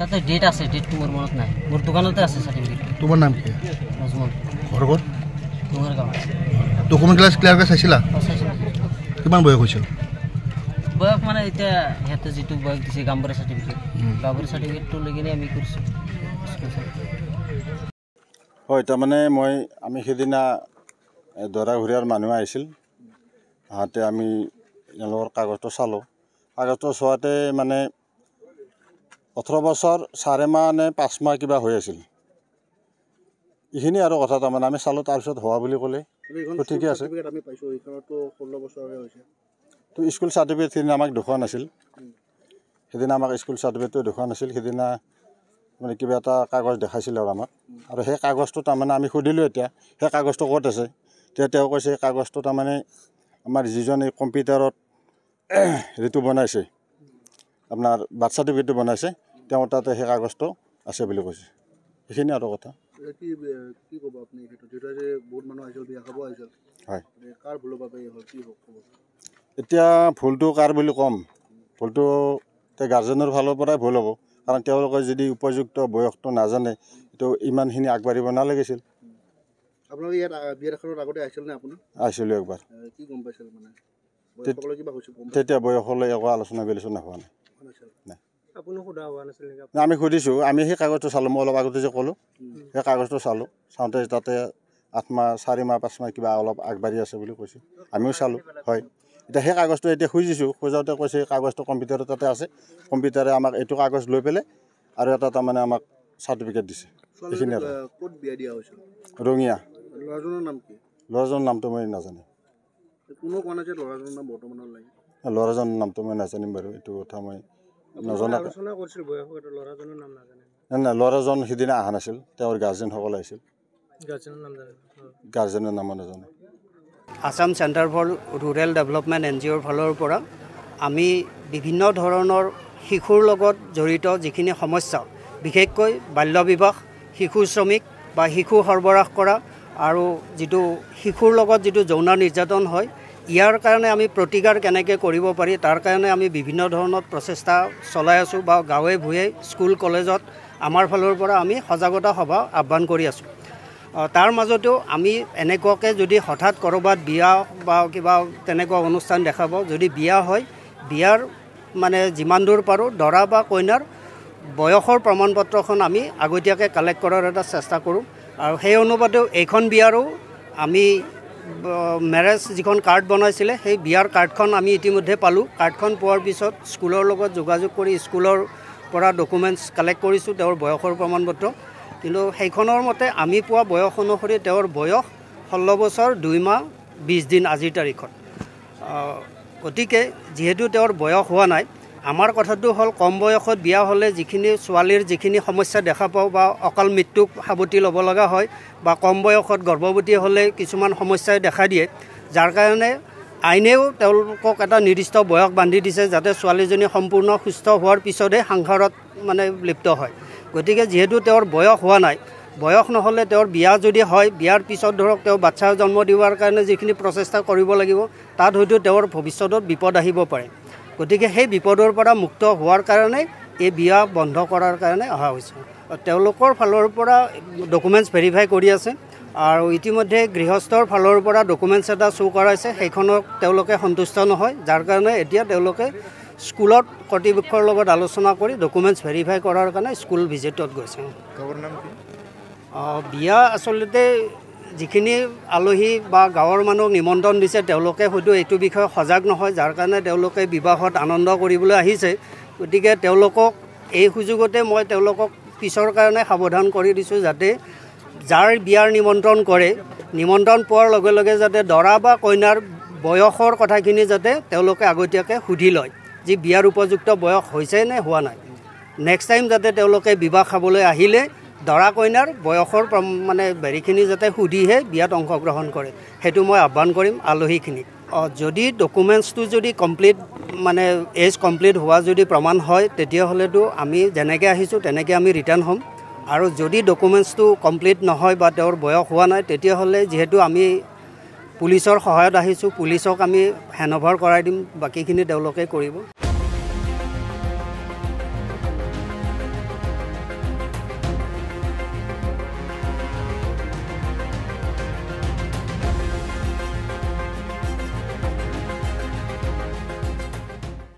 তাতে ডেট আছে ডেটটো মোৰ মনত নাই মোৰ দোকানতে আছে চাৰ্টিফিকেট তোমাৰ নাম কি নাজমল ঘৰ ক'ত তোমাৰ চাইছিলা কিমান বয়স হৈছিল বয়স মানে এতিয়া সিহঁতে যিটো বয়স দিছে গাঁওবুঢ়া চাৰ্টিফিকেট গাঁওবুঢ়া চাৰ্টিফিকেটটো লৈ কিনে আমি কৰিছোঁ হয় তাৰমানে মই আমি সেইদিনা দৰা ঘূৰীয়াৰ মানুহ আহিছিল আহোঁতে আমি তেওঁলোকৰ কাগজটো চালোঁ কাগজটো চোৱাতে মানে ওঠৰ বছৰ চাৰে মাহ নে পাঁচ মাহ কিবা হৈ আছিল এইখিনি আৰু কথা তাৰমানে আমি চালোঁ তাৰপিছত হোৱা বুলি ক'লে ঠিকে আছে তো স্কুল চাৰ্টিফিকেট সেইদিনা আমাক দেখুওৱা নাছিল সেইদিনা আমাক স্কুল চাৰ্টিফিকেটটো দেখুওৱা নাছিল সেইদিনা মানে কিবা এটা কাগজ দেখাইছিল আৰু আমাক আৰু সেই কাগজটো তাৰমানে আমি সুধিলোঁ এতিয়া সেই কাগজটো ক'ত আছে তেতিয়া তেওঁ কৈছে সেই কাগজটো তাৰমানে আমাৰ যিজন এই কম্পিউটাৰত হেৰিটো বনাইছে আপোনাৰ বাৰ্থ চাৰ্টিফিকেটটো বনাইছে তেওঁ তাতে সেই কাগজটো আছে বুলি কৈছে সেইখিনি আৰু কথা এতিয়া ভুলটো কাৰ বুলি ক'ম ভুলটো গাৰ্জেনৰ ফালৰ পৰাই ভুল হ'ব কাৰণ তেওঁলোকে যদি উপযুক্ত বয়সটো নাজানে এইটো ইমানখিনি আগবাঢ়িব নালাগিছিল তেতিয়া বয়সলৈ একো আলোচনা বিলোচনা হোৱা নাই আমি সুধিছোঁ আমি সেই কাগজটো চালোঁ মই অলপ আগতে যে ক'লোঁ সেই কাগজটো চালোঁ চাওঁতে তাতে আঠ মাহ চাৰিমাহ মাহ কিবা অলপ আগবাঢ়ি আছে বুলি কৈছোঁ আমিও চালোঁ হয় এতিয়া সেই কাগজটো এতিয়া খুজিছোঁ খোজাওঁতে কৈছে কাগজটো কম্পিউটাৰৰ তাতে আছে কম্পিউটাৰে আমাক এইটো কাগজ লৈ পেলাই আৰু এটা তাৰমানে আমাক চাৰ্টিফিকেট দিছে এইখিনি ৰঙীয়া নামটো মই নাজানো ল'ৰাজনৰ নামটো মই নাজানিম বাৰু এইটো কথা মই নজনাকৈ Assam centre for rural development N G অ'ৰ ফালৰ পৰা আমি বিভিন্ন ধৰণৰ শিশুৰ লগত জড়িত যিখিনি সমস্যা বিশেষকৈ বাল্যবিবাহ শিশু শ্ৰমিক বা শিশু সৰবৰাহ কৰা আৰু যিটো শিশুৰ লগত যিটো যৌন নিৰ্যাতন হয় ইয়াৰ কাৰণে আমি প্ৰতিকাৰ কেনেকৈ কৰিব পাৰি তাৰ কাৰণে আমি বিভিন্ন ধৰণৰ প্ৰচেষ্টা চলাই আছোঁ বা গাঁৱে ভূঞে স্কুল কলেজত আমাৰ ফালৰ পৰা আমি সজাগতা সভা আহ্বান কৰি আছোঁ তাৰ মাজতো আমি এনেকুৱাকৈ যদি হঠাৎ ক'ৰবাত বিয়া বা কিবা তেনেকুৱা অনুষ্ঠান দেখাব যদি বিয়া হয় বিয়াৰ মানে যিমান দূৰ পাৰোঁ দৰা বা কইনাৰ বয়সৰ প্ৰমাণ পত্ৰখন আমি আগতীয়াকৈ কালেক্ট কৰাৰ এটা চেষ্টা কৰোঁ আৰু সেই অনুপাতেও এইখন বিয়াৰো আমি মেৰেজ যিখন কাৰ্ড বনাইছিলে সেই বিয়াৰ কাৰ্ডখন আমি ইতিমধ্যে পালোঁ কাৰ্ডখন পোৱাৰ পিছত স্কুলৰ লগত যোগাযোগ কৰি স্কুলৰ পৰা ডকুমেণ্টছ কালেক্ট কৰিছোঁ তেওঁৰ বয়সৰ প্ৰমাণপত্ৰ কিন্তু সেইখনৰ মতে আমি পোৱা বয়স অনুসৰি তেওঁৰ বয়স ষোল্ল বছৰ দুই মাহ বিছ দিন আজিৰ তাৰিখত গতিকে যিহেতু তেওঁৰ বয়স হোৱা নাই আমাৰ কথাটো হ'ল কম বয়সত বিয়া হ'লে যিখিনি ছোৱালীৰ যিখিনি সমস্যা দেখা পাওঁ বা অকল মৃত্যুক সাৱটি ল'ব লগা হয় বা কম বয়সত গৰ্ভৱতী হ'লে কিছুমান সমস্যাই দেখা দিয়ে যাৰ কাৰণে আইনেও তেওঁলোকক এটা নিৰ্দিষ্ট বয়স বান্ধি দিছে যাতে ছোৱালীজনী সম্পূৰ্ণ সুস্থ হোৱাৰ পিছতহে সাংসাৰত মানে লিপ্ত হয় গতিকে যিহেতু তেওঁৰ বয়স হোৱা নাই বয়স নহ'লে তেওঁৰ বিয়া যদি হয় বিয়াৰ পিছত ধৰক তেওঁ বাচ্ছা জন্ম দিবৰ কাৰণে যিখিনি প্ৰচেষ্টা কৰিব লাগিব তাত হয়তো তেওঁৰ ভৱিষ্যতত বিপদ আহিব পাৰে গতিকে সেই বিপদৰ পৰা মুক্ত হোৱাৰ কাৰণে এই বিয়া বন্ধ কৰাৰ কাৰণে অহা হৈছে তেওঁলোকৰ ফালৰ পৰা ডকুমেণ্টছ ভেৰিফাই কৰি আছে আৰু ইতিমধ্যে গৃহস্থৰ ফালৰ পৰা ডকুমেণ্টছ এটা শ্ব' কৰাইছে সেইখনক তেওঁলোকে সন্তুষ্ট নহয় যাৰ কাৰণে এতিয়া তেওঁলোকে স্কুলত কৰ্তৃপক্ষৰ লগত আলোচনা কৰি ডকুমেণ্টছ ভেৰিফাই কৰাৰ কাৰণে স্কুল ভিজিটত গৈছে বিয়া আচলতে যিখিনি আলহী বা গাঁৱৰ মানুহক নিমন্ত্ৰণ দিছে তেওঁলোকে হয়তো এইটো বিষয়ে সজাগ নহয় যাৰ কাৰণে তেওঁলোকে বিবাহত আনন্দ কৰিবলৈ আহিছে গতিকে তেওঁলোকক এই সুযোগতে মই তেওঁলোকক পিছৰ কাৰণে সাৱধান কৰি দিছোঁ যাতে যাৰ বিয়াৰ নিমন্ত্ৰণ কৰে নিমন্ত্ৰণ পোৱাৰ লগে লগে যাতে দৰা বা কইনাৰ বয়সৰ কথাখিনি যাতে তেওঁলোকে আগতীয়াকৈ সুধি লয় যি বিয়াৰ উপযুক্ত বয়স হৈছে নে হোৱা নাই নেক্সট টাইম যাতে তেওঁলোকে বিবাহ খাবলৈ আহিলে দৰা কইনাৰ বয়সৰ মানে হেৰিখিনি যাতে সুধিহে বিয়াত অংশগ্ৰহণ কৰে সেইটো মই আহ্বান কৰিম আলহীখিনিক অঁ যদি ডকুমেণ্টছটো যদি কমপ্লিট মানে এজ কমপ্লিট হোৱা যদি প্ৰমাণ হয় তেতিয়াহ'লেতো আমি যেনেকৈ আহিছোঁ তেনেকৈ আমি ৰিটাৰ্ণ হ'ম আৰু যদি ডকুমেণ্টছটো কমপ্লিট নহয় বা তেওঁৰ বয়স হোৱা নাই তেতিয়াহ'লে যিহেতু আমি পুলিচৰ সহায়ত আহিছোঁ পুলিচক আমি হেণ্ড অভাৰ কৰাই দিম বাকীখিনি তেওঁলোকে কৰিব